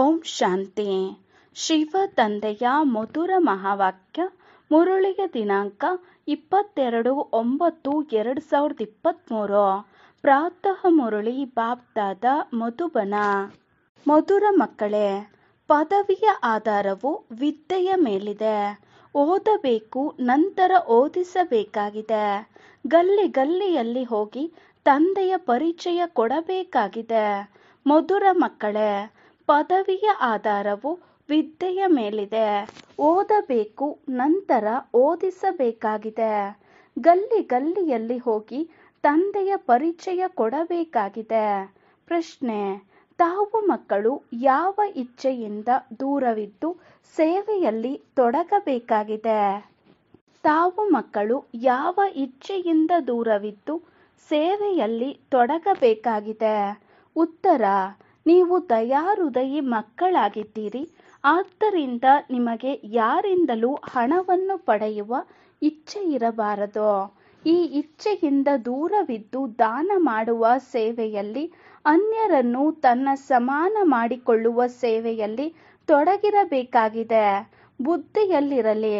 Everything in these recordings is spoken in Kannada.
ಓಂ ಶಾಂತಿ ಶಿವ ತಂದೆಯ ಮಧುರ ಮಹಾವಾಕ್ಯ ಮುರುಳಿಗೆ ದಿನಾಂಕ ಇಪ್ಪತ್ತೆರಡು ಒಂಬತ್ತು ಎರಡು ಸಾವಿರದ ಇಪ್ಪತ್ತ್ಮೂರು ಪ್ರಾತಃ ಮುರುಳಿ ಬಾಬ್ದಾದ ಮಧುಬನ ಮಧುರ ಮಕ್ಕಳೇ ಪದವಿಯ ಆಧಾರವು ವಿದ್ಯೆಯ ಮೇಲಿದೆ ಓದಬೇಕು ನಂತರ ಓದಿಸಬೇಕಾಗಿದೆ ಗಲ್ಲಿ ಗಲ್ಲಿಯಲ್ಲಿ ಹೋಗಿ ತಂದೆಯ ಪರಿಚಯ ಕೊಡಬೇಕಾಗಿದೆ ಮಧುರ ಮಕ್ಕಳೇ ಪದವಿಯ ಆಧಾರವು ವಿದ್ಯೆಯ ಮೇಲಿದೆ ಓದಬೇಕು ನಂತರ ಓದಿಸಬೇಕಾಗಿದೆ ಗಲ್ಲಿ ಗಲ್ಲಿಯಲ್ಲಿ ಹೋಗಿ ತಂದೆಯ ಪರಿಚಯ ಕೊಡಬೇಕಾಗಿದೆ ಪ್ರಶ್ನೆ ತಾವು ಮಕ್ಕಳು ಯಾವ ಇಚ್ಛೆಯಿಂದ ದೂರವಿದ್ದು ಸೇವೆಯಲ್ಲಿ ತೊಡಗಬೇಕಾಗಿದೆ ತಾವು ಮಕ್ಕಳು ಯಾವ ಇಚ್ಛೆಯಿಂದ ದೂರವಿದ್ದು ಸೇವೆಯಲ್ಲಿ ತೊಡಗಬೇಕಾಗಿದೆ ಉತ್ತರ ನೀವು ದಯಾಹೃದಯಿ ಮಕ್ಕಳಾಗಿದ್ದೀರಿ ಆದ್ದರಿಂದ ನಿಮಗೆ ಯಾರಿಂದಲೂ ಹಣವನ್ನು ಪಡೆಯುವ ಇಚ್ಛೆ ಇರಬಾರದು ಈ ಇಚ್ಛೆಯಿಂದ ದೂರವಿದ್ದು ದಾನ ಮಾಡುವ ಸೇವೆಯಲ್ಲಿ ಅನ್ಯರನ್ನು ತನ್ನ ಸಮಾನ ಮಾಡಿಕೊಳ್ಳುವ ಸೇವೆಯಲ್ಲಿ ತೊಡಗಿರಬೇಕಾಗಿದೆ ಬುದ್ಧಿಯಲ್ಲಿರಲಿ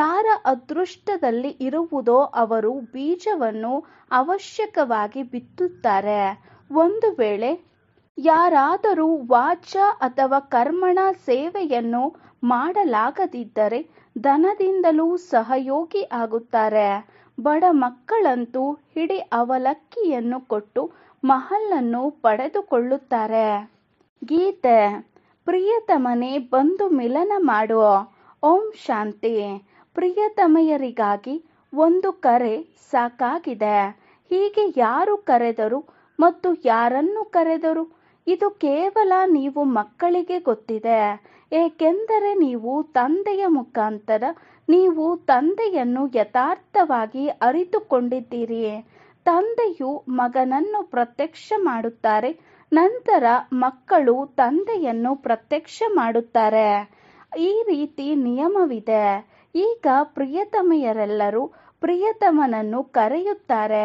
ಯಾರ ಅದೃಷ್ಟದಲ್ಲಿ ಇರುವುದೋ ಅವರು ಬೀಜವನ್ನು ಅವಶ್ಯಕವಾಗಿ ಬಿತ್ತುತ್ತಾರೆ ಒಂದು ವೇಳೆ ಯಾರಾದರೂ ವಾಚ ಅಥವಾ ಕರ್ಮಣ ಸೇವೆಯನ್ನು ಮಾಡಲಾಗದಿದ್ದರೆ ಧನದಿಂದಲೂ ಸಹಯೋಗಿ ಆಗುತ್ತಾರೆ ಬಡ ಮಕ್ಕಳಂತೂ ಹಿಡಿ ಅವಲಕ್ಕಿಯನ್ನು ಕೊಟ್ಟು ಮಹಲನ್ನು ಪಡೆದುಕೊಳ್ಳುತ್ತಾರೆ ಗೀತೆ ಪ್ರಿಯತಮನೇ ಬಂದು ಮಿಲನ ಮಾಡು ಓಂ ಶಾಂತಿ ಪ್ರಿಯತಮೆಯರಿಗಾಗಿ ಒಂದು ಕರೆ ಸಾಕಾಗಿದೆ ಹೀಗೆ ಯಾರು ಕರೆದರು ಮತ್ತು ಯಾರನ್ನು ಕರೆದರು ಇದು ಕೇವಲ ನೀವು ಮಕ್ಕಳಿಗೆ ಗೊತ್ತಿದೆ ಏಕೆಂದರೆ ನೀವು ತಂದೆಯ ಮುಖಾಂತರ ನೀವು ತಂದೆಯನ್ನು ಯಥಾರ್ಥವಾಗಿ ಅರಿತುಕೊಂಡಿದ್ದೀರಿ ತಂದೆಯು ಮಗನನ್ನು ಪ್ರತ್ಯಕ್ಷ ಮಾಡುತ್ತಾರೆ ನಂತರ ಮಕ್ಕಳು ತಂದೆಯನ್ನು ಪ್ರತ್ಯಕ್ಷ ಮಾಡುತ್ತಾರೆ ಈ ರೀತಿ ನಿಯಮವಿದೆ ಈಗ ಪ್ರಿಯತಮೆಯರೆಲ್ಲರೂ ಪ್ರಿಯತಮನನ್ನು ಕರೆಯುತ್ತಾರೆ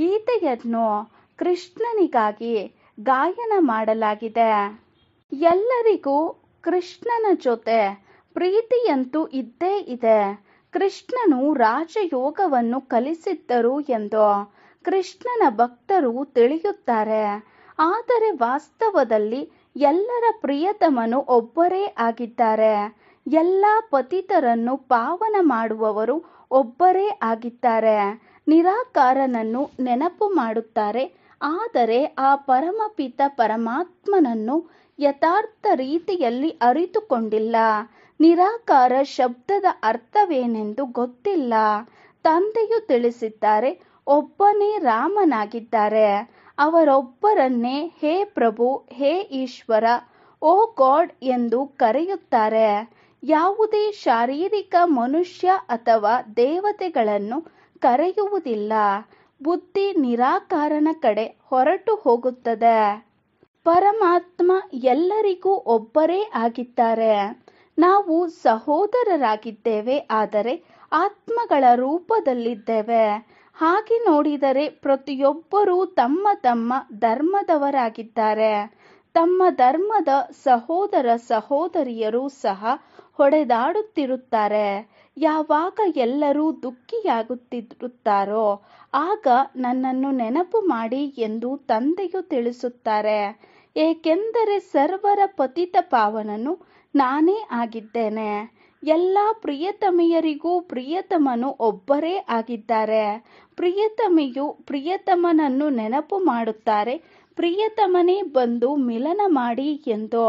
ಗೀತೆಯನ್ನು ಕೃಷ್ಣನಿಗಾಗಿ ಗಾಯನ ಮಾಡಲಾಗಿದೆ ಎಲ್ಲರಿಗೂ ಕೃಷ್ಣನ ಜೊತೆ ಪ್ರೀತಿಯಂತೂ ಇದ್ದೇ ಇದೆ ಕೃಷ್ಣನು ರಾಜಯೋಗವನ್ನು ಕಲಿಸಿದ್ದರು ಎಂದು ಕೃಷ್ಣನ ಭಕ್ತರು ತಿಳಿಯುತ್ತಾರೆ ಆದರೆ ವಾಸ್ತವದಲ್ಲಿ ಎಲ್ಲರ ಪ್ರಿಯತಮನು ಒಬ್ಬರೇ ಆಗಿದ್ದಾರೆ ಎಲ್ಲ ಪತಿತರನ್ನು ಪಾವನ ಮಾಡುವವರು ಒಬ್ಬರೇ ಆಗಿದ್ದಾರೆ ನಿರಾಕಾರನನ್ನು ನೆನಪು ಮಾಡುತ್ತಾರೆ ಆದರೆ ಆ ಪರಮಪಿತ ಪರಮಾತ್ಮನನ್ನು ಯಥಾರ್ಥ ರೀತಿಯಲ್ಲಿ ಅರಿತುಕೊಂಡಿಲ್ಲ ನಿರಾಕಾರ ಶಬ್ದದ ಅರ್ಥವೇನೆಂದು ಗೊತ್ತಿಲ್ಲ ತಂದೆಯು ತಿಳಿಸಿದ್ದಾರೆ ಒಬ್ಬನೇ ರಾಮನಾಗಿದ್ದಾರೆ ಅವರೊಬ್ಬರನ್ನೇ ಹೇ ಪ್ರಭು ಹೇ ಈಶ್ವರ ಓ ಗಾಡ್ ಎಂದು ಕರೆಯುತ್ತಾರೆ ಯಾವುದೇ ಶಾರೀರಿಕ ಮನುಷ್ಯ ಅಥವಾ ದೇವತೆಗಳನ್ನು ಕರೆಯುವುದಿಲ್ಲ ಬುದ್ಧಿ ನಿರಾಕಾರನ ಕಡೆ ಹೊರಟು ಹೋಗುತ್ತದೆ ಪರಮಾತ್ಮ ಎಲ್ಲರಿಗೂ ಒಬ್ಬರೇ ಆಗಿದ್ದಾರೆ ನಾವು ಸಹೋದರರಾಗಿದ್ದೇವೆ ಆದರೆ ಆತ್ಮಗಳ ರೂಪದಲ್ಲಿದ್ದೇವೆ ಹಾಗೆ ನೋಡಿದರೆ ಪ್ರತಿಯೊಬ್ಬರೂ ತಮ್ಮ ತಮ್ಮ ಧರ್ಮದವರಾಗಿದ್ದಾರೆ ತಮ್ಮ ಧರ್ಮದ ಸಹೋದರ ಸಹೋದರಿಯರು ಸಹ ಹೊಡೆದಾಡುತ್ತಿರುತ್ತಾರೆ ಯಾವಾಗ ಎಲ್ಲರೂ ದುಃಖಿಯಾಗುತ್ತಿರುತ್ತಾರೋ ಆಗ ನನ್ನನ್ನು ನೆನಪು ಮಾಡಿ ಎಂದು ತಂದೆಯು ತಿಳಿಸುತ್ತಾರೆ ಏಕೆಂದರೆ ಸರ್ವರ ಪತಿತ ಪಾವನನು ನಾನೇ ಆಗಿದ್ದೇನೆ ಎಲ್ಲ ಪ್ರಿಯತಮೆಯರಿಗೂ ಪ್ರಿಯತಮನು ಒಬ್ಬರೇ ಆಗಿದ್ದಾರೆ ಪ್ರಿಯತಮೆಯು ಪ್ರಿಯತಮನನ್ನು ನೆನಪು ಮಾಡುತ್ತಾರೆ ಪ್ರಿಯತಮನೇ ಬಂದು ಮಿಲನ ಮಾಡಿ ಎಂದು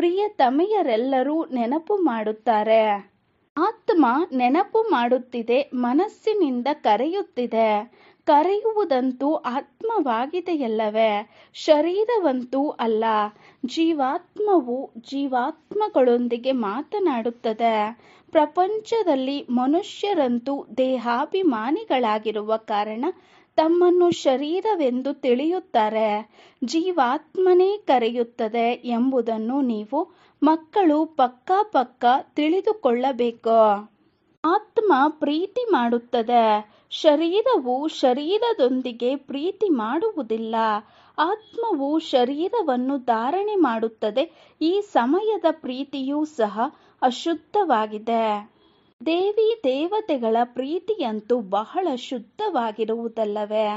ಪ್ರಿಯತಮೆಯರೆಲ್ಲರೂ ನೆನಪು ಮಾಡುತ್ತಾರೆ ಆತ್ಮ ನೆನಪು ಮಾಡುತ್ತಿದೆ ಮನಸ್ಸಿನಿಂದ ಕರೆಯುತ್ತಿದೆ ಕರೆಯುವುದಂತೂ ಆತ್ಮವಾಗಿದೆಯಲ್ಲವೇ ಶರೀರವಂತೂ ಅಲ್ಲ ಜೀವಾತ್ಮವು ಜೀವಾತ್ಮಗಳೊಂದಿಗೆ ಮಾತನಾಡುತ್ತದೆ ಪ್ರಪಂಚದಲ್ಲಿ ಮನುಷ್ಯರಂತೂ ದೇಹಾಭಿಮಾನಿಗಳಾಗಿರುವ ಕಾರಣ ತಮ್ಮನ್ನು ಶರೀರವೆಂದು ತಿಳಿಯುತ್ತಾರೆ ಜೀವಾತ್ಮನೇ ಕರೆಯುತ್ತದೆ ಎಂಬುದನ್ನು ನೀವು ಮಕ್ಕಳು ಪಕ್ಕ ಪಕ್ಕ ತಿಳಿದುಕೊಳ್ಳಬೇಕು ಆತ್ಮ ಪ್ರೀತಿ ಮಾಡುತ್ತದೆ ಶರೀರವು ಶರೀರದೊಂದಿಗೆ ಪ್ರೀತಿ ಮಾಡುವುದಿಲ್ಲ ಆತ್ಮವು ಶರೀರವನ್ನು ಧಾರಣೆ ಮಾಡುತ್ತದೆ ಈ ಸಮಯದ ಪ್ರೀತಿಯೂ ಸಹ ಅಶುದ್ಧವಾಗಿದೆ ದೇವಿ ದೇವತೆಗಳ ಪ್ರೀತಿಯಂತೂ ಬಹಳ ಶುದ್ಧವಾಗಿರುವುದಲ್ಲವೇ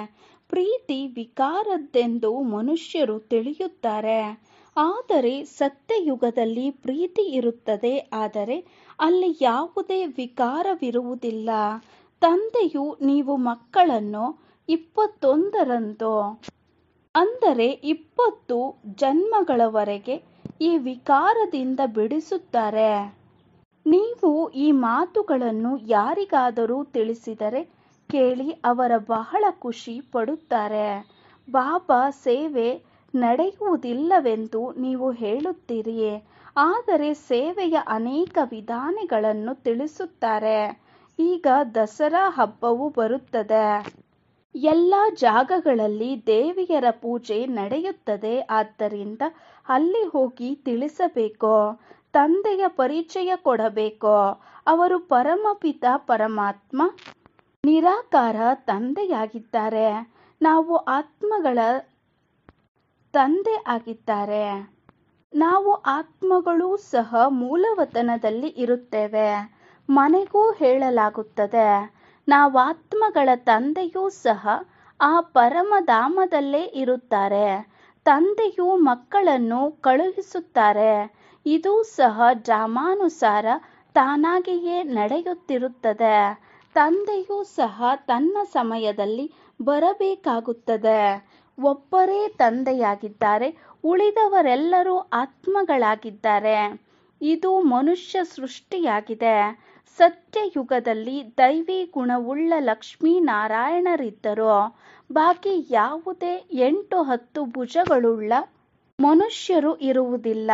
ಪ್ರೀತಿ ವಿಕಾರದ್ದೆಂದು ಮನುಷ್ಯರು ತಿಳಿಯುತ್ತಾರೆ ಆದರೆ ಸತ್ಯಯುಗದಲ್ಲಿ ಪ್ರೀತಿ ಇರುತ್ತದೆ ಆದರೆ ಅಲ್ಲಿ ಯಾವುದೇ ವಿಕಾರವಿರುವುದಿಲ್ಲ ತಂದೆಯು ನೀವು ಮಕ್ಕಳನ್ನು ಇಪ್ಪತ್ತೊಂದರಂದು ಅಂದರೆ ಇಪ್ಪತ್ತು ಜನ್ಮಗಳವರೆಗೆ ಈ ವಿಕಾರದಿಂದ ಬಿಡಿಸುತ್ತಾರೆ ನೀವು ಈ ಮಾತುಗಳನ್ನು ಯಾರಿಗಾದರೂ ತಿಳಿಸಿದರೆ ಕೇಳಿ ಅವರ ಬಹಳ ಖುಷಿ ಪಡುತ್ತಾರೆ ಬಾಬಾ ಸೇವೆ ನಡೆಯುವುದಿಲ್ಲವೆಂದು ನೀವು ಹೇಳುತ್ತೀರಿ ಆದರೆ ಸೇವೆಯ ಅನೇಕ ವಿಧಾನಗಳನ್ನು ತಿಳಿಸುತ್ತಾರೆ ಈಗ ದಸರಾ ಹಬ್ಬವು ಬರುತ್ತದೆ ಎಲ್ಲ ಜಾಗಗಳಲ್ಲಿ ದೇವಿಯರ ಪೂಜೆ ನಡೆಯುತ್ತದೆ ಆದ್ದರಿಂದ ಅಲ್ಲಿ ಹೋಗಿ ತಿಳಿಸಬೇಕು ತಂದೆಯ ಪರಿಚಯ ಕೊಡಬೇಕು ಅವರು ಪರಮಪಿತ ಪರಮಾತ್ಮ ನಿರಾಕಾರ ತಂದೆಯಾಗಿದ್ದಾರೆ ನಾವು ಆತ್ಮಗಳ ತಂದೆ ಆಗಿದ್ದಾರೆ ನಾವು ಆತ್ಮಗಳು ಸಹ ಮೂಲವತನದಲ್ಲಿ ಇರುತ್ತೇವೆ ಮನೆಗೂ ಹೇಳಲಾಗುತ್ತದೆ ನಾವಾತ್ಮಗಳ ತಂದೆಯೂ ಸಹ ಆ ಪರಮಧಾಮದಲ್ಲೇ ಇರುತ್ತಾರೆ ತಂದೆಯು ಮಕ್ಕಳನ್ನು ಕಳುಹಿಸುತ್ತಾರೆ ಇದೂ ಸಹ ಡ್ರಾಮಾನುಸಾರ ತಾನಾಗಿಯೇ ನಡೆಯುತ್ತಿರುತ್ತದೆ ತಂದೆಯೂ ಸಹ ತನ್ನ ಸಮಯದಲ್ಲಿ ಬರಬೇಕಾಗುತ್ತದೆ ಒಬ್ಬರೇ ತಂದೆಯಾಗಿದ್ದಾರೆ ಉಳಿದವರೆಲ್ಲರೂ ಆತ್ಮಗಳಾಗಿದ್ದಾರೆ ಇದು ಮನುಷ್ಯ ಸೃಷ್ಟಿಯಾಗಿದೆ ಸತ್ಯಯುಗದಲ್ಲಿ ದೈವಿ ಗುಣವುಳ್ಳ ಲಕ್ಷ್ಮೀನಾರಾಯಣರಿದ್ದರೋ ಬಾಕಿ ಯಾವುದೇ ಎಂಟು ಹತ್ತು ಭುಜಗಳುಳ್ಳ ಮನುಷ್ಯರು ಇರುವುದಿಲ್ಲ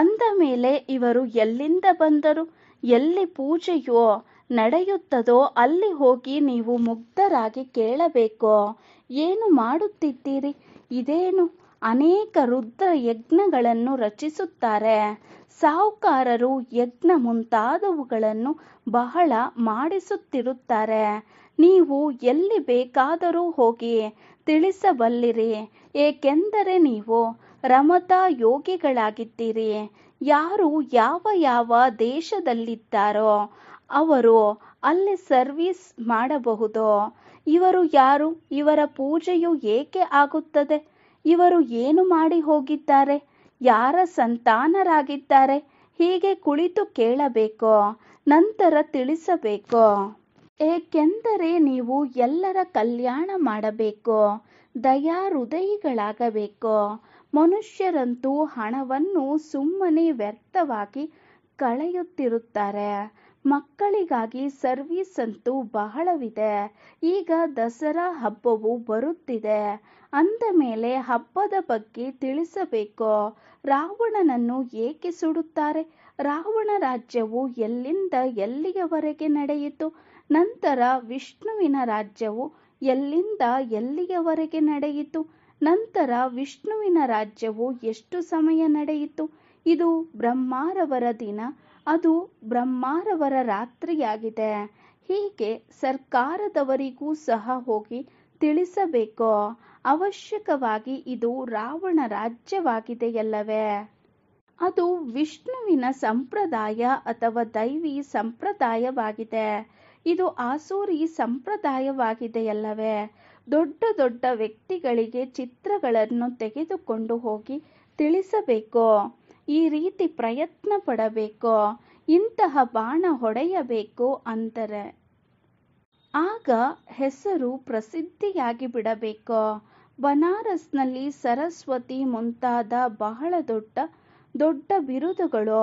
ಅಂದ ಮೇಲೆ ಇವರು ಎಲ್ಲಿಂದ ಬಂದರು ಎಲ್ಲಿ ಪೂಜೆಯೋ ನಡೆಯುತ್ತದೋ ಅಲ್ಲಿ ಹೋಗಿ ನೀವು ಮುಗ್ಧರಾಗಿ ಕೇಳಬೇಕು ಏನು ಮಾಡುತ್ತಿದ್ದೀರಿ ಇದೇನು ಅನೇಕ ರುದ್ರ ಯಜ್ಞಗಳನ್ನು ರಚಿಸುತ್ತಾರೆ ಸಾಹುಕಾರರು ಯಜ್ಞ ಮುಂತಾದವುಗಳನ್ನು ಬಹಳ ಮಾಡಿಸುತ್ತಿರುತ್ತಾರೆ ನೀವು ಎಲ್ಲಿ ಬೇಕಾದರೂ ಹೋಗಿ ತಿಳಿಸಬಲ್ಲಿರಿ ಏಕೆಂದರೆ ನೀವು ರಮತಾ ಯೋಗಿಗಳಾಗಿದ್ದೀರಿ ಯಾರು ಯಾವ ಯಾವ ದೇಶದಲ್ಲಿದ್ದಾರೋ ಅವರು ಅಲ್ಲಿ ಸರ್ವಿಸ್ ಮಾಡಬಹುದು ಇವರು ಯಾರು ಇವರ ಪೂಜೆಯು ಏಕೆ ಆಗುತ್ತದೆ ಇವರು ಏನು ಮಾಡಿ ಹೋಗಿದ್ದಾರೆ ಯಾರ ಸಂತಾನರಾಗಿದ್ದಾರೆ ಹೀಗೆ ಕುಳಿತು ಕೇಳಬೇಕೋ ನಂತರ ತಿಳಿಸಬೇಕೋ ಏಕೆಂದರೆ ನೀವು ಎಲ್ಲರ ಕಲ್ಯಾಣ ಮಾಡಬೇಕು ದಯಾ ಹೃದಯಿಗಳಾಗಬೇಕು ಮನುಷ್ಯರಂತೂ ಹಣವನ್ನು ಸುಮ್ಮನೆ ವ್ಯರ್ಥವಾಗಿ ಕಳೆಯುತ್ತಿರುತ್ತಾರೆ ಮಕ್ಕಳಿಗಾಗಿ ಸರ್ವಿಸ್ ಅಂತೂ ಬಹಳವಿದೆ ಈಗ ದಸರಾ ಹಬ್ಬವು ಬರುತ್ತಿದೆ ಅಂದ ಮೇಲೆ ಹಬ್ಬದ ಬಗ್ಗೆ ತಿಳಿಸಬೇಕೋ ರಾವಣನನ್ನು ಏಕೆ ಸುಡುತ್ತಾರೆ ರಾವಣ ರಾಜ್ಯವು ಎಲ್ಲಿಂದ ಎಲ್ಲಿಯವರೆಗೆ ನಡೆಯಿತು ನಂತರ ವಿಷ್ಣುವಿನ ರಾಜ್ಯವು ಎಲ್ಲಿಂದ ಎಲ್ಲಿಯವರೆಗೆ ನಡೆಯಿತು ನಂತರ ವಿಷ್ಣುವಿನ ರಾಜ್ಯವು ಎಷ್ಟು ಸಮಯ ನಡೆಯಿತು ಇದು ಬ್ರಹ್ಮಾರವರ ದಿನ ಅದು ಬ್ರಹ್ಮಾರವರ ರಾತ್ರಿಯಾಗಿದೆ ಹೀಗೆ ಸರ್ಕಾರದವರಿಗೂ ಸಹ ಹೋಗಿ ತಿಳಿಸಬೇಕು ಅವಶ್ಯಕವಾಗಿ ಇದು ರಾವಣ ರಾಜ್ಯವಾಗಿದೆಯಲ್ಲವೇ ಅದು ವಿಷ್ಣುವಿನ ಸಂಪ್ರದಾಯ ಅಥವಾ ದೈವಿ ಸಂಪ್ರದಾಯವಾಗಿದೆ ಇದು ಆಸೂರಿ ಸಂಪ್ರದಾಯವಾಗಿದೆಯಲ್ಲವೇ ದೊಡ್ಡ ದೊಡ್ಡ ವ್ಯಕ್ತಿಗಳಿಗೆ ಚಿತ್ರಗಳನ್ನು ತೆಗೆದುಕೊಂಡು ಹೋಗಿ ತಿಳಿಸಬೇಕು ಈ ರೀತಿ ಪ್ರಯತ್ನ ಪಡಬೇಕು ಇಂತಹ ಬಾಣ ಹೊಡೆಯಬೇಕು ಅಂತಾರೆ ಆಗ ಹೆಸರು ಪ್ರಸಿದ್ಧಿಯಾಗಿ ಬಿಡಬೇಕು ಬನಾರಸ್ನಲ್ಲಿ ಸರಸ್ವತಿ ಮುಂತಾದ ಬಹಳ ದೊಡ್ಡ ದೊಡ್ಡ ಬಿರುದುಗಳು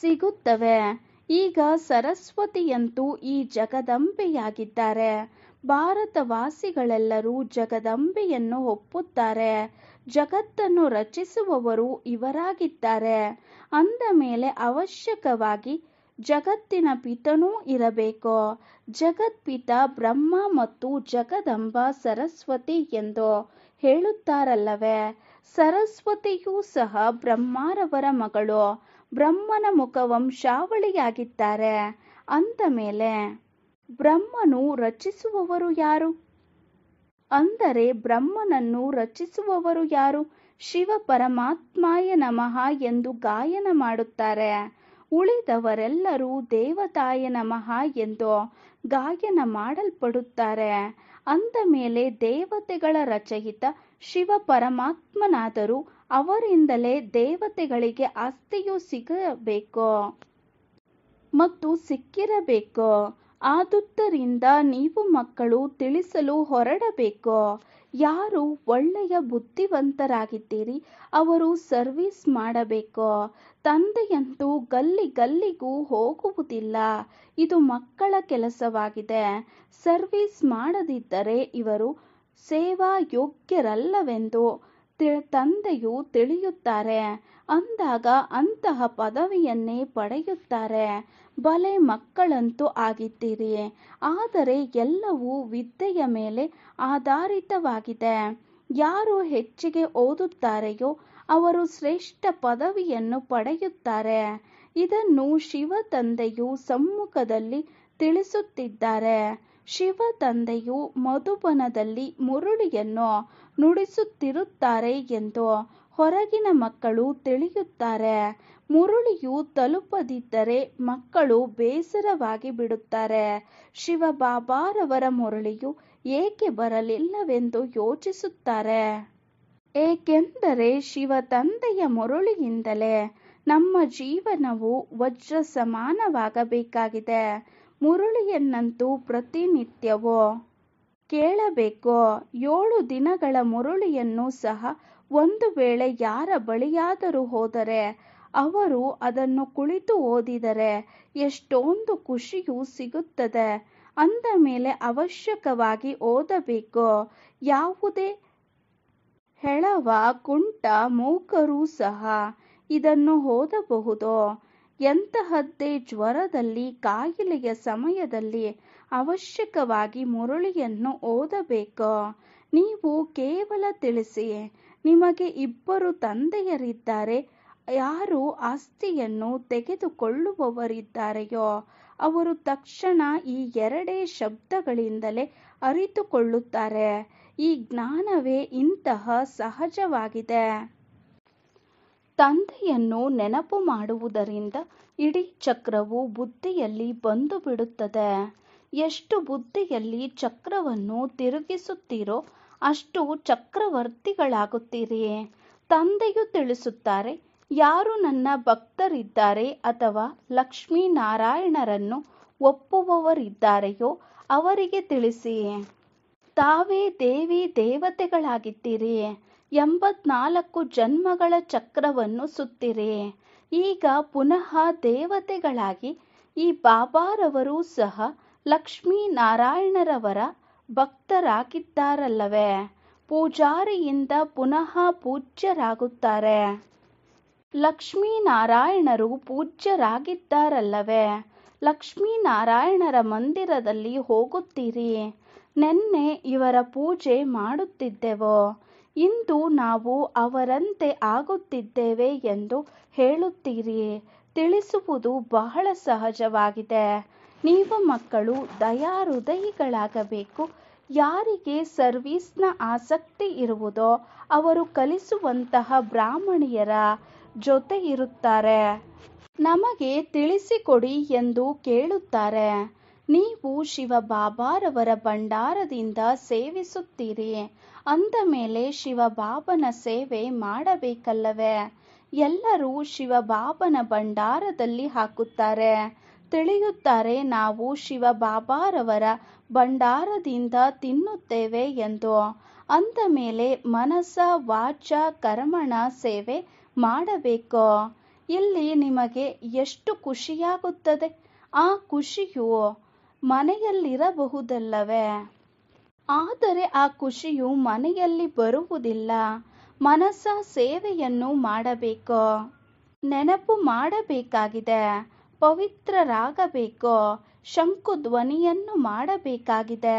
ಸಿಗುತ್ತವೆ ಈಗ ಸರಸ್ವತಿಯಂತೂ ಈ ಜಗದಂಬೆಯಾಗಿದ್ದಾರೆ ಭಾರತವಾಸಿಗಳೆಲ್ಲರೂ ಜಗದಂಬೆಯನ್ನು ಒಪ್ಪುತ್ತಾರೆ ಜಗತ್ತನ್ನು ರಚಿಸುವವರು ಇವರಾಗಿದ್ದಾರೆ ಅಂದ ಮೇಲೆ ಅವಶ್ಯಕವಾಗಿ ಜಗತ್ತಿನ ಪಿತನೂ ಇರಬೇಕು ಜಗತ್ಪಿತ ಬ್ರಹ್ಮ ಮತ್ತು ಜಗದಂಬ ಸರಸ್ವತಿ ಎಂದು ಹೇಳುತ್ತಾರಲ್ಲವೇ ಸರಸ್ವತಿಯೂ ಸಹ ಬ್ರಹ್ಮಾರವರ ಮಗಳು ಬ್ರಹ್ಮನ ಮುಖವಂಶಾವಳಿಯಾಗಿದ್ದಾರೆ ಅಂದ ಮೇಲೆ ಬ್ರಹ್ಮನು ರಚಿಸುವವರು ಯಾರು ಅಂದರೆ ಬ್ರಹ್ಮನನ್ನು ರಚಿಸುವವರು ಯಾರು ಶಿವ ಪರಮಾತ್ಮಾಯ ನಮಃ ಎಂದು ಗಾಯನ ಮಾಡುತ್ತಾರೆ ಉಳಿದವರೆಲ್ಲರೂ ದೇವತಾಯ ನಮಃ ಎಂದು ಗಾಯನ ಮಾಡಲ್ಪಡುತ್ತಾರೆ ಅಂದ ಮೇಲೆ ದೇವತೆಗಳ ರಚಯಿತ ಶಿವ ಪರಮಾತ್ಮನಾದರೂ ಅವರಿಂದಲೇ ದೇವತೆಗಳಿಗೆ ಆಸ್ತಿಯು ಸಿಗಬೇಕು ಮತ್ತು ಸಿಕ್ಕಿರಬೇಕು ಆದುದ್ದರಿಂದ ನೀವು ಮಕ್ಕಳು ತಿಳಿಸಲು ಹೊರಡಬೇಕು ಯಾರು ಒಳ್ಳೆಯ ಬುದ್ಧಿವಂತರಾಗಿದ್ದೀರಿ ಅವರು ಸರ್ವಿಸ್ ಮಾಡಬೇಕು ತಂದೆಯಂತೂ ಗಲ್ಲಿ ಗಲ್ಲಿಗೂ ಹೋಗುವುದಿಲ್ಲ ಇದು ಮಕ್ಕಳ ಕೆಲಸವಾಗಿದೆ ಸರ್ವಿಸ್ ಮಾಡದಿದ್ದರೆ ಇವರು ಸೇವಾ ಯೋಗ್ಯರಲ್ಲವೆಂದು ತಂದೆಯು ತಿಳಿಯುತ್ತಾರೆ ಅಂದಾಗ ಅಂತಹ ಪದವಿಯನ್ನೇ ಪಡೆಯುತ್ತಾರೆ ಬಲೆ ಮಕ್ಕಳಂತೂ ಆಗಿದ್ದೀರಿ ಆದರೆ ಎಲ್ಲವೂ ವಿದ್ಯೆಯ ಮೇಲೆ ಆಧಾರಿತವಾಗಿದೆ ಯಾರು ಹೆಚ್ಚಿಗೆ ಓದುತ್ತಾರೆಯೋ ಅವರು ಶ್ರೇಷ್ಠ ಪದವಿಯನ್ನು ಪಡೆಯುತ್ತಾರೆ ಇದನ್ನು ಶಿವ ತಂದೆಯು ಸಮ್ಮುಖದಲ್ಲಿ ತಿಳಿಸುತ್ತಿದ್ದಾರೆ ಶಿವ ತಂದೆಯು ಮಧುಬನದಲ್ಲಿ ಮುರುಳಿಯನ್ನು ನುಡಿಸುತ್ತಿರುತ್ತಾರೆ ಎಂದು ಹೊರಗಿನ ಮಕ್ಕಳು ತಿಳಿಯುತ್ತಾರೆ ಮುರುಳಿಯು ತಲುಪದಿದ್ದರೆ ಮಕ್ಕಳು ಬೇಸರವಾಗಿ ಬಿಡುತ್ತಾರೆ ಶಿವಬಾಬಾರವರ ಮುರುಳಿಯು ಏಕೆ ಬರಲಿಲ್ಲವೆಂದು ಯೋಚಿಸುತ್ತಾರೆ ಏಕೆಂದರೆ ಶಿವ ತಂದೆಯ ಮುರುಳಿಯಿಂದಲೇ ನಮ್ಮ ಜೀವನವು ವಜ್ರ ಸಮಾನವಾಗಬೇಕಾಗಿದೆ ಮುರುಳಿಯನ್ನಂತೂ ಪ್ರತಿನಿತ್ಯವೋ ಕೇಳಬೇಕು ಏಳು ದಿನಗಳ ಮುರುಳಿಯನ್ನು ಸಹ ಒಂದು ವೇಳೆ ಯಾರ ಬಳಿಯಾದರೂ ಹೋದರೆ ಅವರು ಅದನ್ನು ಕುಳಿತು ಓದಿದರೆ ಎಷ್ಟೊಂದು ಖುಷಿಯು ಸಿಗುತ್ತದೆ ಅಂದ ಮೇಲೆ ಅವಶ್ಯಕವಾಗಿ ಓದಬೇಕು ಯಾವುದೇ ಹೆಳವ ಕುಂಟ ಮೂಕರು ಸಹ ಇದನ್ನು ಓದಬಹುದು ಎಂತಹದ್ದೇ ಜ್ವರದಲ್ಲಿ ಕಾಯಿಲೆಯ ಸಮಯದಲ್ಲಿ ಅವಶ್ಯಕವಾಗಿ ಮುರುಳಿಯನ್ನು ಓದಬೇಕು ನೀವು ಕೇವಲ ತಿಳಿಸಿ ನಿಮಗೆ ಇಬ್ಬರು ತಂದೆಯರಿದ್ದಾರೆ ಯಾರು ಆಸ್ತಿಯನ್ನು ತೆಗೆದುಕೊಳ್ಳುವವರಿದ್ದಾರೆಯೋ ಅವರು ತಕ್ಷಣ ಈ ಎರಡೇ ಶಬ್ದಗಳಿಂದಲೇ ಅರಿತುಕೊಳ್ಳುತ್ತಾರೆ ಈ ಜ್ಞಾನವೇ ಇಂತಹ ಸಹಜವಾಗಿದೆ ತಂದೆಯನ್ನು ನೆನಪು ಮಾಡುವುದರಿಂದ ಇಡೀ ಚಕ್ರವು ಬುದ್ಧಿಯಲ್ಲಿ ಬಂದು ಬಿಡುತ್ತದೆ ಎಷ್ಟು ಬುದ್ಧಿಯಲ್ಲಿ ಚಕ್ರವನ್ನು ತಿರುಗಿಸುತ್ತೀರೋ ಅಷ್ಟು ಚಕ್ರವರ್ತಿಗಳಾಗುತ್ತೀರಿ ತಂದೆಯು ತಿಳಿಸುತ್ತಾರೆ ಯಾರು ನನ್ನ ಭಕ್ತರಿದ್ದಾರೆ ಅಥವಾ ಲಕ್ಷ್ಮೀನಾರಾಯಣರನ್ನು ಒಪ್ಪುವವರಿದ್ದಾರೆಯೋ ಅವರಿಗೆ ತಿಳಿಸಿ ತಾವೇ ದೇವಿ ದೇವತೆಗಳಾಗಿದ್ದೀರಿ ಎಂಬತ್ನಾಲ್ಕು ಜನ್ಮಗಳ ಚಕ್ರವನ್ನು ಸುತ್ತಿರಿ ಈಗ ಪುನಃ ದೇವತೆಗಳಾಗಿ ಈ ಬಾಬಾರವರು ಸಹ ಲಕ್ಷ್ಮೀನಾರಾಯಣರವರ ಭಕ್ತರಾಗಿದ್ದಾರಲ್ಲವೇ ಪೂಜಾರಿಯಿಂದ ಪುನಃ ಪೂಜ್ಯರಾಗುತ್ತಾರೆ ಲಕ್ಷ್ಮೀನಾರಾಯಣರು ಪೂಜ್ಯರಾಗಿದ್ದಾರಲ್ಲವೇ ಲಕ್ಷ್ಮೀನಾರಾಯಣರ ಮಂದಿರದಲ್ಲಿ ಹೋಗುತ್ತೀರಿ ನೆನ್ನೆ ಇವರ ಪೂಜೆ ಮಾಡುತ್ತಿದ್ದೆವು ಇಂದು ನಾವು ಅವರಂತೆ ಆಗುತ್ತಿದ್ದೇವೆ ಎಂದು ಹೇಳುತ್ತೀರಿ ತಿಳಿಸುವುದು ಬಹಳ ಸಹಜವಾಗಿದೆ ನೀವು ಮಕ್ಕಳು ದಯಾ ಹೃದಯಿಗಳಾಗಬೇಕು ಯಾರಿಗೆ ಸರ್ವೀಸ್ನ ಆಸಕ್ತಿ ಇರುವುದೋ ಅವರು ಕಲಿಸುವಂತಹ ಬ್ರಾಹ್ಮಣಿಯರ ಜೊತೆ ಇರುತ್ತಾರೆ ನಮಗೆ ತಿಳಿಸಿಕೊಡಿ ಎಂದು ಕೇಳುತ್ತಾರೆ ನೀವು ಶಿವಬಾಬಾರವರ ಭಂಡಾರದಿಂದ ಸೇವಿಸುತ್ತೀರಿ ಅಂದ ಮೇಲೆ ಶಿವಬಾಬನ ಸೇವೆ ಮಾಡಬೇಕಲ್ಲವೇ ಎಲ್ಲರೂ ಶಿವಬಾಬನ ಭಂಡಾರದಲ್ಲಿ ಹಾಕುತ್ತಾರೆ ತಿಳಿಯುತ್ತಾರೆ ನಾವು ಶಿವಬಾಬಾರವರ ಭಂಡಾರದಿಂದ ತಿನ್ನುತ್ತೇವೆ ಎಂದು ಅಂದ ಮೇಲೆ ಮನಸ ವಾಚ ಕರ್ಮಣ ಸೇವೆ ಮಾಡಬೇಕೋ ಇಲ್ಲಿ ನಿಮಗೆ ಎಷ್ಟು ಖುಷಿಯಾಗುತ್ತದೆ ಆ ಖುಷಿಯು ಮನೆಯಲ್ಲಿರಬಹುದಲ್ಲವೇ ಆದರೆ ಆ ಖುಷಿಯು ಮನೆಯಲ್ಲಿ ಬರುವುದಿಲ್ಲ ಮನಸ ಸೇವೆಯನ್ನು ಮಾಡಬೇಕು ನೆನಪು ಮಾಡಬೇಕಾಗಿದೆ ಪವಿತ್ರರಾಗಬೇಕು ಶಂಕು ಧ್ವನಿಯನ್ನು ಮಾಡಬೇಕಾಗಿದೆ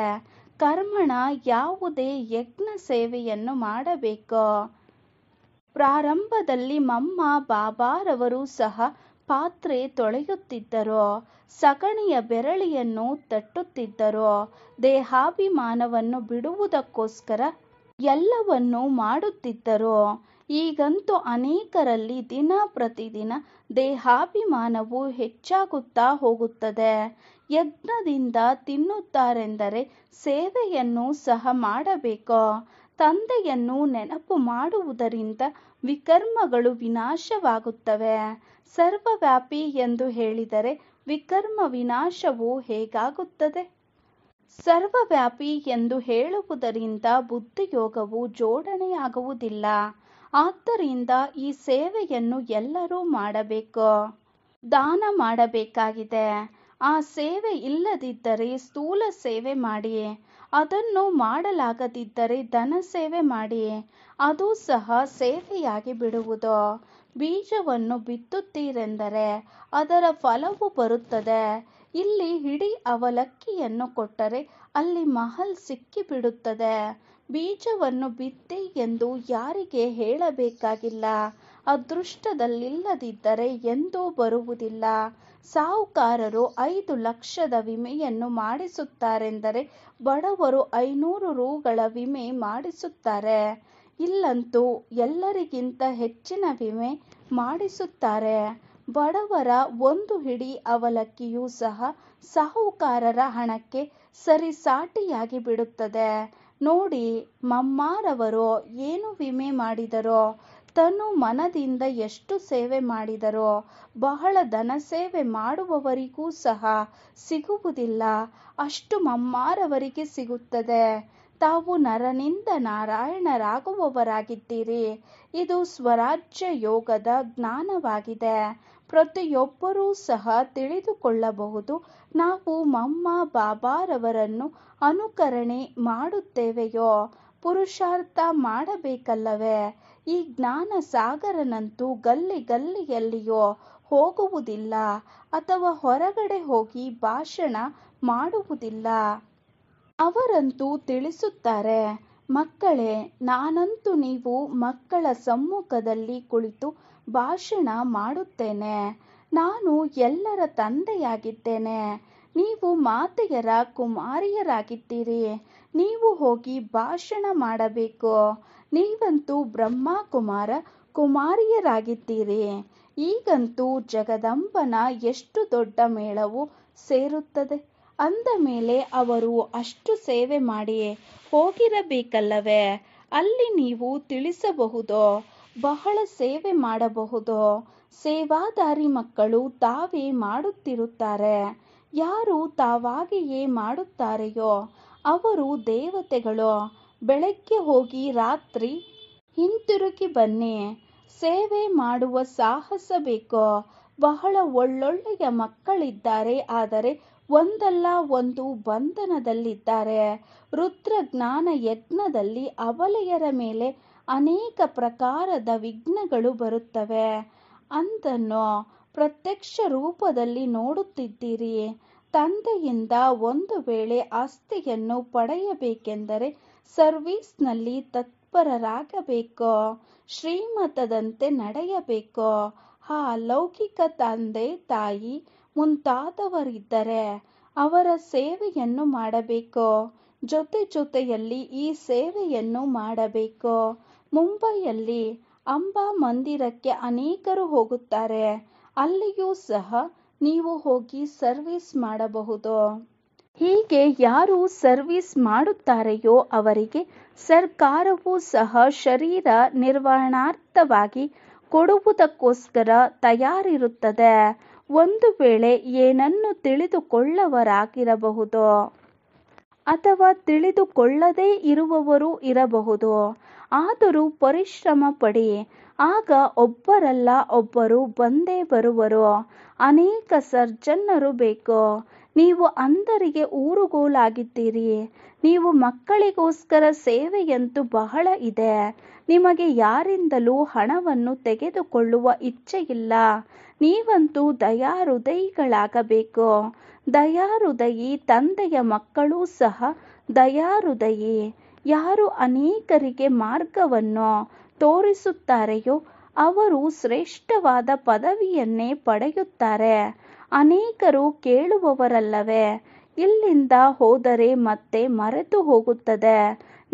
ಕರ್ಮಣ ಯಾವುದೇ ಯಜ್ಞ ಸೇವೆಯನ್ನು ಮಾಡಬೇಕು ಪ್ರಾರಂಭದಲ್ಲಿ ಮಮ್ಮ ಬಾಬಾರವರು ಸಹ ಪಾತ್ರೆ ತೊಳೆಯುತ್ತಿದ್ದರು ಸಗಣಿಯ ಬೆರಳಿಯನ್ನು ತಟ್ಟುತ್ತಿದ್ದರು ದೇಹಾಭಿಮಾನವನ್ನು ಬಿಡುವುದಕ್ಕೋಸ್ಕರ ಎಲ್ಲವನ್ನೂ ಮಾಡುತ್ತಿದ್ದರು ಈಗಂತೂ ಅನೇಕರಲ್ಲಿ ದಿನ ಪ್ರತಿದಿನ ದೇಹಾಭಿಮಾನವು ಹೆಚ್ಚಾಗುತ್ತಾ ಹೋಗುತ್ತದೆ ಯಜ್ಞದಿಂದ ತಿನ್ನುತ್ತಾರೆಂದರೆ ಸೇವೆಯನ್ನು ಸಹ ಮಾಡಬೇಕು ತಂದೆಯನ್ನು ನೆನಪು ಮಾಡುವುದರಿಂದ ವಿಕರ್ಮಗಳು ವಿನಾಶವಾಗುತ್ತವೆ ಸರ್ವವ್ಯಾಪಿ ಎಂದು ಹೇಳಿದರೆ ವಿಕರ್ಮ ವಿನಾಶವು ಹೇಗಾಗುತ್ತದೆ ಸರ್ವವ್ಯಾಪಿ ಎಂದು ಹೇಳುವುದರಿಂದ ಬುದ್ಧಿಯೋಗವು ಜೋಡಣೆಯಾಗುವುದಿಲ್ಲ ಆದ್ದರಿಂದ ಈ ಸೇವೆಯನ್ನು ಎಲ್ಲರೂ ಮಾಡಬೇಕು ದಾನ ಮಾಡಬೇಕಾಗಿದೆ ಆ ಸೇವೆ ಇಲ್ಲದಿದ್ದರೆ ಸ್ಥೂಲ ಸೇವೆ ಮಾಡಿ ಅದನ್ನು ಮಾಡಲಾಗದಿದ್ದರೆ ಧನ ಸೇವೆ ಮಾಡಿ ಅದು ಸಹ ಸೇವೆಯಾಗಿ ಬಿಡುವುದು ಬೀಜವನ್ನು ಬಿತ್ತುತ್ತೀರೆಂದರೆ ಅದರ ಫಲವು ಬರುತ್ತದೆ ಇಲ್ಲಿ ಇಡೀ ಅವಲಕ್ಕಿಯನ್ನು ಕೊಟ್ಟರೆ ಅಲ್ಲಿ ಮಹಲ್ ಸಿಕ್ಕಿಬಿಡುತ್ತದೆ ಬೀಜವನ್ನು ಬಿತ್ತಿ ಎಂದು ಯಾರಿಗೆ ಹೇಳಬೇಕಾಗಿಲ್ಲ ಅದೃಷ್ಟದಲ್ಲಿಲ್ಲದಿದ್ದರೆ ಎಂದೂ ಬರುವುದಿಲ್ಲ ಸಾಹುಕಾರರು ಐದು ಲಕ್ಷದ ವಿಮೆಯನ್ನು ಮಾಡಿಸುತ್ತಾರೆಂದರೆ ಬಡವರು ಐನೂರು ರೂಗಳ ವಿಮೆ ಮಾಡಿಸುತ್ತಾರೆ ಇಲ್ಲಂತೂ ಎಲ್ಲರಿಗಿಂತ ಹೆಚ್ಚಿನ ವಿಮೆ ಮಾಡಿಸುತ್ತಾರೆ ಬಡವರ ಒಂದು ಹಿಡಿ ಅವಲಕ್ಕಿಯೂ ಸಹ ಸಾಹುಕಾರರ ಹಣಕ್ಕೆ ಸರಿಸಾಟಿಯಾಗಿ ಬಿಡುತ್ತದೆ ನೋಡಿ ಮಮ್ಮಾರವರು ಏನು ವಿಮೆ ಮಾಡಿದರೋ ತನು ಮನದಿಂದ ಎಷ್ಟು ಸೇವೆ ಮಾಡಿದರೋ ಬಹಳ ಧನ ಸೇವೆ ಮಾಡುವವರಿಗೂ ಸಹ ಸಿಗುವುದಿಲ್ಲ ಅಷ್ಟು ಮಮ್ಮಾರವರಿಗೆ ಸಿಗುತ್ತದೆ ತಾವು ನರನಿಂದ ನಾರಾಯಣರಾಗುವವರಾಗಿದ್ದೀರಿ ಇದು ಸ್ವರಾಜ್ಯ ಯೋಗದ ಜ್ಞಾನವಾಗಿದೆ ಪ್ರತಿಯೊಬ್ಬರೂ ಸಹ ತಿಳಿದುಕೊಳ್ಳಬಹುದು ನಾವು ಮಮ್ಮ ಬಾಬಾರವರನ್ನು ಅನುಕರಣೆ ಮಾಡುತ್ತೇವೆಯೋ ಪುರುಷಾರ್ಥ ಮಾಡಬೇಕಲ್ಲವೇ ಈ ಜ್ಞಾನ ಸಾಗರನಂತೂ ಗಲ್ಲಿ ಗಲ್ಲಿಯಲ್ಲಿಯೋ ಹೋಗುವುದಿಲ್ಲ ಅಥವಾ ಹೊರಗಡೆ ಹೋಗಿ ಭಾಷಣ ಮಾಡುವುದಿಲ್ಲ ಅವರಂತೂ ತಿಳಿಸುತ್ತಾರೆ ಮಕ್ಕಳೇ ನಾನಂತೂ ನೀವು ಮಕ್ಕಳ ಸಮ್ಮುಖದಲ್ಲಿ ಕುಳಿತು ಭಾಷಣ ಮಾಡುತ್ತೇನೆ ನಾನು ಎಲ್ಲರ ತಂದೆಯಾಗಿದ್ದೇನೆ ನೀವು ಮಾತೆಯರ ಕುಮಾರಿಯರಾಗಿದ್ದೀರಿ ನೀವು ಹೋಗಿ ಭಾಷಣ ಮಾಡಬೇಕು ನೀವಂತೂ ಬ್ರಹ್ಮ ಕುಮಾರ ಕುಮಾರಿಯರಾಗಿದ್ದೀರಿ ಈಗಂತೂ ಜಗದಂಬನ ಎಷ್ಟು ದೊಡ್ಡ ಮೇಳವು ಸೇರುತ್ತದೆ ಅಂದ ಮೇಲೆ ಅವರು ಅಷ್ಟು ಸೇವೆ ಮಾಡಿ ಹೋಗಿರಬೇಕಲ್ಲವೇ ಅಲ್ಲಿ ನೀವು ತಿಳಿಸಬಹುದು ಬಹಳ ಸೇವೆ ಮಾಡಬಹುದು ಸೇವಾದಾರಿ ಮಕ್ಕಳು ತಾವೇ ಮಾಡುತ್ತಿರುತ್ತಾರೆ ಯಾರು ತಾವಾಗಿಯೇ ಮಾಡುತ್ತಾರೆಯೋ ಅವರು ದೇವತೆಗಳು ಬೆಳಗ್ಗೆ ಹೋಗಿ ರಾತ್ರಿ ಹಿಂತಿರುಗಿ ಬನ್ನಿ ಸೇವೆ ಮಾಡುವ ಸಾಹಸ ಬೇಕೋ ಬಹಳ ಒಳ್ಳೊಳ್ಳೆಯ ಮಕ್ಕಳಿದ್ದಾರೆ ಆದರೆ ಒಂದಲ್ಲ ಒಂದು ಬಂಧನದಲ್ಲಿದ್ದಾರೆ ರುದ್ರಜ್ಞಾನ ಯಜ್ಞದಲ್ಲಿ ಅವಲೆಯರ ಮೇಲೆ ಅನೇಕ ಪ್ರಕಾರದ ವಿಘ್ನಗಳು ಬರುತ್ತವೆ ಅಂದನ್ನು ಪ್ರತ್ಯಕ್ಷ ರೂಪದಲ್ಲಿ ನೋಡುತ್ತಿದ್ದೀರಿ ತಂದೆಯಿಂದ ಒಂದು ವೇಳೆ ಆಸ್ತಿಯನ್ನು ಪಡೆಯಬೇಕೆಂದರೆ ಸರ್ವೀಸ್ನಲ್ಲಿ ತತ್ಪರರಾಗಬೇಕು ಶ್ರೀಮತದಂತೆ ನಡೆಯಬೇಕು ಆ ಲೌಕಿಕ ತಂದೆ ತಾಯಿ ಮುಂತಾದವರಿದ್ದರೆ ಅವರ ಸೇವೆಯನ್ನು ಮಾಡಬೇಕು ಜೊತೆ ಜೊತೆಯಲ್ಲಿ ಈ ಸೇವೆಯನ್ನು ಮಾಡಬೇಕು ಮುಂಬೈಯಲ್ಲಿ ಅಂಬಾ ಮಂದಿರಕ್ಕೆ ಅನೇಕರು ಹೋಗುತ್ತಾರೆ ಅಲ್ಲಿಯೂ ಸಹ ನೀವು ಹೋಗಿ ಸರ್ವಿಸ್ ಮಾಡಬಹುದು ಹೀಗೆ ಯಾರು ಸರ್ವಿಸ್ ಮಾಡುತ್ತಾರೆಯೋ ಅವರಿಗೆ ಸರ್ಕಾರವೂ ಸಹ ಶರೀರ ನಿರ್ವಹಣಾರ್ಥವಾಗಿ ಕೊಡುವುದಕ್ಕೋಸ್ಕರ ತಯಾರಿರುತ್ತದೆ ಒಂದು ವೇಳೆ ಏನನ್ನು ತಿಳಿದುಕೊಳ್ಳವರಾಗಿರಬಹುದು ಅಥವಾ ತಿಳಿದುಕೊಳ್ಳದೇ ಇರುವವರು ಇರಬಹುದು ಆದರೂ ಪರಿಶ್ರಮ ಪಡಿ ಆಗ ಒಬ್ಬರಲ್ಲ ಒಬ್ಬರು ಬಂದೇ ಬರುವರು ಅನೇಕ ಸರ್ಜನ್ನರು ಬೇಕು ನೀವು ಅಂದರಿಗೆ ಊರುಗೋಲಾಗಿದ್ದೀರಿ ನೀವು ಮಕ್ಕಳಿಗೋಸ್ಕರ ಸೇವೆಯಂತೂ ಬಹಳ ಇದೆ ನಿಮಗೆ ಯಾರಿಂದಲೂ ಹಣವನ್ನು ತೆಗೆದುಕೊಳ್ಳುವ ಇಚ್ಛೆಯಿಲ್ಲ ನೀವಂತೂ ದಯಾಹೃದಯಿಗಳಾಗಬೇಕು ದಯಾಹೃದಯಿ ತಂದೆಯ ಮಕ್ಕಳೂ ಸಹ ದಯಾಹೃದಯಿ ಯಾರು ಅನೇಕರಿಗೆ ಮಾರ್ಗವನ್ನು ತೋರಿಸುತ್ತಾರೆಯೋ ಅವರು ಶ್ರೇಷ್ಠವಾದ ಪದವಿಯನ್ನೇ ಪಡೆಯುತ್ತಾರೆ ಅನೇಕರು ಕೇಳುವವರಲ್ಲವೇ ಇಲ್ಲಿಂದ ಹೋದರೆ ಮತ್ತೆ ಮರೆತು ಹೋಗುತ್ತದೆ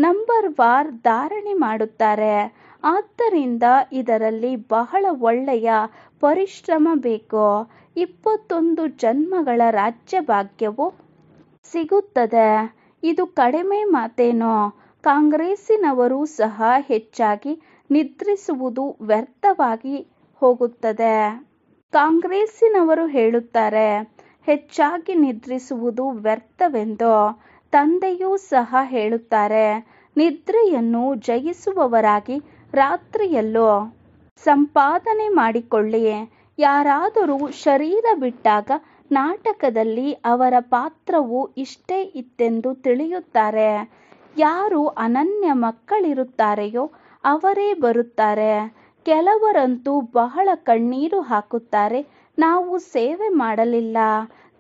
ನಂಬರ್ ವಾರ್ ಧಾರಣೆ ಮಾಡುತ್ತಾರೆ ಆದ್ದರಿಂದ ಇದರಲ್ಲಿ ಬಹಳ ಒಳ್ಳೆಯ ಪರಿಶ್ರಮ ಬೇಕು ಇಪ್ಪತ್ತೊಂದು ಜನ್ಮಗಳ ರಾಜ್ಯ ಭಾಗ್ಯವು ಸಿಗುತ್ತದೆ ಇದು ಕಡಿಮೆ ಮಾತೇನೋ ಕಾಂಗ್ರೆಸ್ಸಿನವರು ಸಹ ಹೆಚ್ಚಾಗಿ ನಿದ್ರಿಸುವುದು ವ್ಯರ್ಥವಾಗಿ ಹೋಗುತ್ತದೆ ಕಾಂಗ್ರೆಸ್ಸಿನವರು ಹೇಳುತ್ತಾರೆ ಹೆಚ್ಚಾಗಿ ನಿದ್ರಿಸುವುದು ವ್ಯರ್ಥವೆಂದು ತಂದೆಯೂ ಸಹ ಹೇಳುತ್ತಾರೆ ನಿದ್ರೆಯನ್ನು ಜಯಿಸುವವರಾಗಿ ರಾತ್ರಿಯಲ್ಲೂ ಸಂಪಾದನೆ ಮಾಡಿಕೊಳ್ಳಿ ಯಾರಾದರೂ ಶರೀರ ಬಿಟ್ಟಾಗ ನಾಟಕದಲ್ಲಿ ಅವರ ಪಾತ್ರವು ಇಷ್ಟೇ ಇತ್ತೆಂದು ತಿಳಿಯುತ್ತಾರೆ ಯಾರು ಅನನ್ಯ ಮಕ್ಕಳಿರುತ್ತಾರೆಯೋ ಅವರೇ ಬರುತ್ತಾರೆ ಕೆಲವರಂತೂ ಬಹಳ ಕಣ್ಣೀರು ಹಾಕುತ್ತಾರೆ ನಾವು ಸೇವೆ ಮಾಡಲಿಲ್ಲ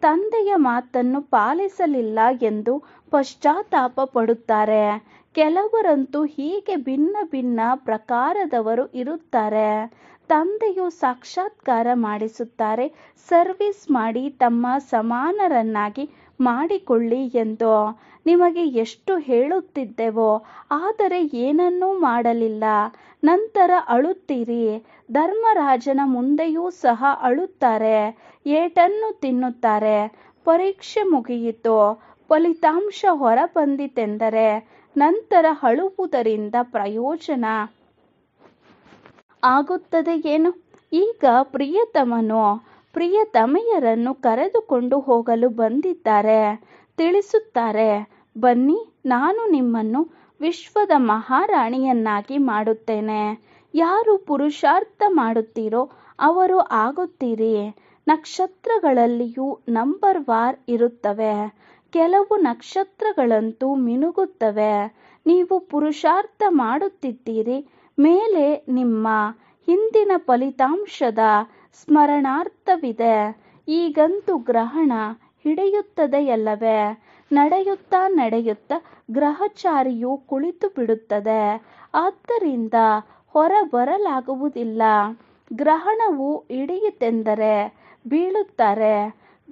ತಂದೆಯ ಮಾತನ್ನು ಪಾಲಿಸಲಿಲ್ಲ ಎಂದು ಪಶ್ಚಾತ್ತಾಪ ಪಡುತ್ತಾರೆ ಕೆಲವರಂತೂ ಹೀಗೆ ಭಿನ್ನ ಭಿನ್ನ ಪ್ರಕಾರದವರು ಇರುತ್ತಾರೆ ತಂದೆಯು ಸಾಕ್ಷಾತ್ಕಾರ ಮಾಡಿಸುತ್ತಾರೆ ಸರ್ವಿಸ್ ಮಾಡಿ ತಮ್ಮ ಸಮಾನರನ್ನಾಗಿ ಮಾಡಿಕೊಳ್ಳಿ ಎಂದು ನಿಮಗೆ ಎಷ್ಟು ಹೇಳುತ್ತಿದ್ದೆವೋ ಆದರೆ ಏನನ್ನೂ ಮಾಡಲಿಲ್ಲ ನಂತರ ಅಳುತ್ತೀರಿ ಧರ್ಮರಾಜನ ಮುಂದೆಯೂ ಸಹ ಅಳುತ್ತಾರೆ ಏಟನ್ನು ತಿನ್ನುತ್ತಾರೆ ಪರೀಕ್ಷೆ ಮುಗಿಯಿತು ಫಲಿತಾಂಶ ಹೊರಬಂದಿತೆಂದರೆ ನಂತರ ಅಳುವುದರಿಂದ ಪ್ರಯೋಜನ ಆಗುತ್ತದೆ ಏನು ಈಗ ಪ್ರಿಯತಮನು ಪ್ರಿಯತಮೆಯರನ್ನು ಕರೆದುಕೊಂಡು ಹೋಗಲು ಬಂದಿದ್ದಾರೆ ತಿಳಿಸುತ್ತಾರೆ ಬನ್ನಿ ನಾನು ನಿಮ್ಮನ್ನು ವಿಶ್ವದ ಮಹಾರಾಣಿಯನ್ನಾಗಿ ಮಾಡುತ್ತೇನೆ ಯಾರು ಪುರುಷಾರ್ಥ ಮಾಡುತ್ತೀರೋ ಅವರು ಆಗುತ್ತೀರಿ ನಕ್ಷತ್ರಗಳಲ್ಲಿಯೂ ನಂಬರ್ ವಾರ್ ಇರುತ್ತವೆ ಕೆಲವು ನಕ್ಷತ್ರಗಳಂತೂ ಮಿನುಗುತ್ತವೆ ನೀವು ಪುರುಷಾರ್ಥ ಮಾಡುತ್ತಿದ್ದೀರಿ ಮೇಲೆ ನಿಮ್ಮ ಹಿಂದಿನ ಫಲಿತಾಂಶದ ಸ್ಮರಣಾರ್ಥವಿದೆ ಈಗಂತೂ ಗ್ರಹಣ ಹಿಡಿಯುತ್ತದೆಯಲ್ಲವೇ ನಡೆಯುತ್ತಾ ನಡೆಯುತ್ತಾ ಗ್ರಹಚಾರಿಯು ಕುಳಿತು ಬಿಡುತ್ತದೆ ಆದ್ದರಿಂದ ಬರಲಾಗುವುದಿಲ್ಲ ಗ್ರಹಣವು ಹಿಡಿಯುತ್ತೆಂದರೆ ಬೀಳುತ್ತಾರೆ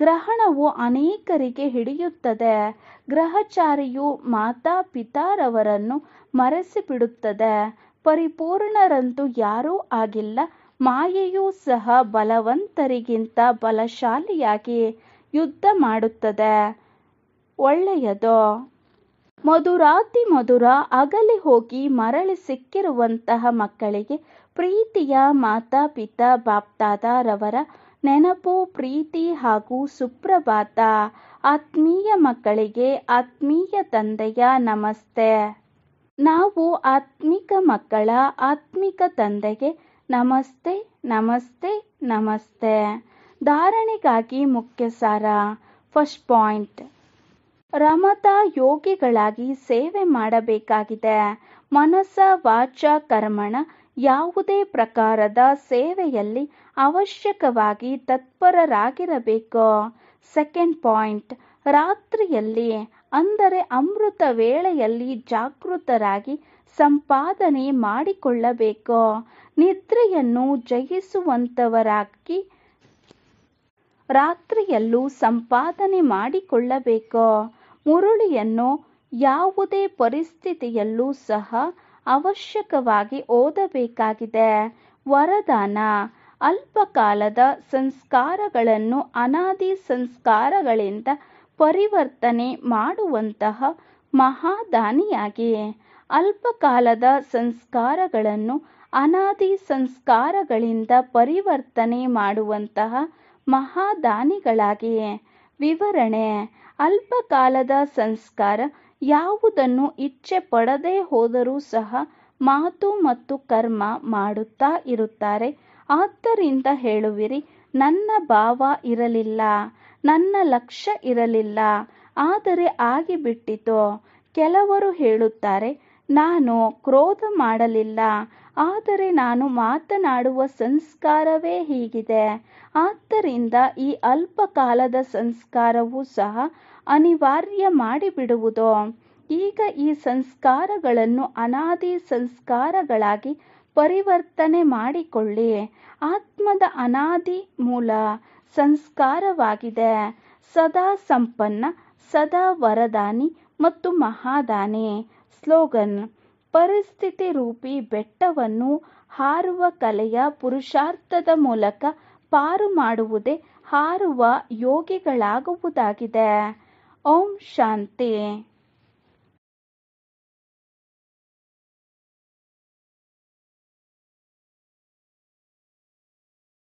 ಗ್ರಹಣವು ಅನೇಕರಿಗೆ ಹಿಡಿಯುತ್ತದೆ ಗ್ರಹಚಾರಿಯು ಮಾತಾ ಪಿತಾರವರನ್ನು ಮರೆಸಿಬಿಡುತ್ತದೆ ಪರಿಪೂರ್ಣರಂತೂ ಯಾರೂ ಆಗಿಲ್ಲ ಮಾಯೆಯೂ ಸಹ ಬಲವಂತರಿಗಿಂತ ಬಲಶಾಲಿಯಾಗಿ ಯುದ್ಧ ಮಾಡುತ್ತದೆ ಒಳ್ಳೆಯದೋ ಮಧುರಾತಿ ಮಧುರ ಅಗಲಿ ಹೋಗಿ ಮರಳಿ ಸಿಕ್ಕಿರುವಂತಹ ಮಕ್ಕಳಿಗೆ ಪ್ರೀತಿಯ ಮಾತಾಪಿತಾ ಬಾಪ್ತಾದಾರವರ ನೆನಪು ಪ್ರೀತಿ ಹಾಗೂ ಸುಪ್ರಭಾತ ಆತ್ಮೀಯ ಮಕ್ಕಳಿಗೆ ಆತ್ಮೀಯ ತಂದೆಯ ನಮಸ್ತೆ ನಾವು ಆತ್ಮಿಕ ಮಕ್ಕಳ ಆತ್ಮಿಕ ತಂದೆಗೆ ನಮಸ್ತೆ ನಮಸ್ತೆ ನಮಸ್ತೆ ಧಾರಣೆಗಾಗಿ ಮುಖ್ಯ ಸಾರ ಫಸ್ಟ್ ಪಾಯಿಂಟ್ ರಮತ ಯೋಗಿಗಳಾಗಿ ಸೇವೆ ಮಾಡಬೇಕಾಗಿದೆ ಮನಸ ವಾಚ ಕರ್ಮಣ ಯಾವುದೇ ಪ್ರಕಾರದ ಸೇವೆಯಲ್ಲಿ ಅವಶ್ಯಕವಾಗಿ ತತ್ಪರರಾಗಿರಬೇಕು ಸೆಕೆಂಡ್ ಪಾಯಿಂಟ್ ರಾತ್ರಿಯಲ್ಲಿ ಅಂದರೆ ಅಮೃತ ವೇಳೆಯಲ್ಲಿ ಜಾಗೃತರಾಗಿ ಸಂಪಾದನೆ ಮಾಡಿಕೊಳ್ಳಬೇಕು ನಿದ್ರೆಯನ್ನು ಜಯಿಸುವಂತವರಾಗಿ ರಾತ್ರಿಯಲ್ಲೂ ಸಂಪಾದನೆ ಮಾಡಿಕೊಳ್ಳಬೇಕು ಮುರುಳಿಯನ್ನು ಯಾವುದೇ ಪರಿಸ್ಥಿತಿಯಲ್ಲೂ ಸಹ ಅವಶ್ಯಕವಾಗಿ ಓದಬೇಕಾಗಿದೆ ವರದಾನ ಅಲ್ಪಕಾಲದ ಸಂಸ್ಕಾರಗಳನ್ನು ಅನಾದಿ ಸಂಸ್ಕಾರಗಳಿಂದ ಪರಿವರ್ತನೆ ಮಾಡುವಂತಹ ಮಹಾದಾನಿಯಾಗಿಯೇ ಅಲ್ಪಕಾಲದ ಸಂಸ್ಕಾರಗಳನ್ನು ಅನಾದಿ ಸಂಸ್ಕಾರಗಳಿಂದ ಪರಿವರ್ತನೆ ಮಾಡುವಂತಹ ಮಹಾದಾನಿಗಳಾಗಿಯೇ ವಿವರಣೆ ಅಲ್ಪಕಾಲದ ಸಂಸ್ಕಾರ ಯಾವುದನ್ನು ಇಚ್ಛೆ ಪಡದೆ ಹೋದರೂ ಸಹ ಮಾತು ಮತ್ತು ಕರ್ಮ ಮಾಡುತ್ತಾ ಇರುತ್ತಾರೆ ಆದ್ದರಿಂದ ಹೇಳುವಿರಿ ನನ್ನ ಭಾವ ಇರಲಿಲ್ಲ ನನ್ನ ಲಕ್ಷ್ಯ ಇರಲಿಲ್ಲ ಆದರೆ ಆಗಿಬಿಟ್ಟಿತು ಕೆಲವರು ಹೇಳುತ್ತಾರೆ ನಾನು ಕ್ರೋಧ ಮಾಡಲಿಲ್ಲ ಆದರೆ ನಾನು ಮಾತನಾಡುವ ಸಂಸ್ಕಾರವೇ ಹೀಗಿದೆ ಆದ್ದರಿಂದ ಈ ಅಲ್ಪ ಕಾಲದ ಸಂಸ್ಕಾರವೂ ಸಹ ಅನಿವಾರ್ಯ ಮಾಡಿಬಿಡುವುದು ಈಗ ಈ ಸಂಸ್ಕಾರಗಳನ್ನು ಅನಾದಿ ಸಂಸ್ಕಾರಗಳಾಗಿ ಪರಿವರ್ತನೆ ಮಾಡಿಕೊಳ್ಳಿ ಆತ್ಮದ ಅನಾದಿ ಮೂಲ ಸಂಸ್ಕಾರವಾಗಿದೆ ಸದಾ ಸಂಪನ್ನ ಸದಾ ವರದಾನಿ ಮತ್ತು ಮಹಾದಾನೆ ಸ್ಲೋಗನ್ ಪರಿಸ್ಥಿತಿ ರೂಪಿ ಬೆಟ್ಟವನ್ನು ಹಾರುವ ಕಲೆಯ ಪುರುಷಾರ್ಥದ ಮೂಲಕ ಪಾರು ಮಾಡುವುದೇ ಹಾರುವ ಯೋಗಿಗಳಾಗುವುದಾಗಿದೆ ಓಂ ಶಾಂತಿ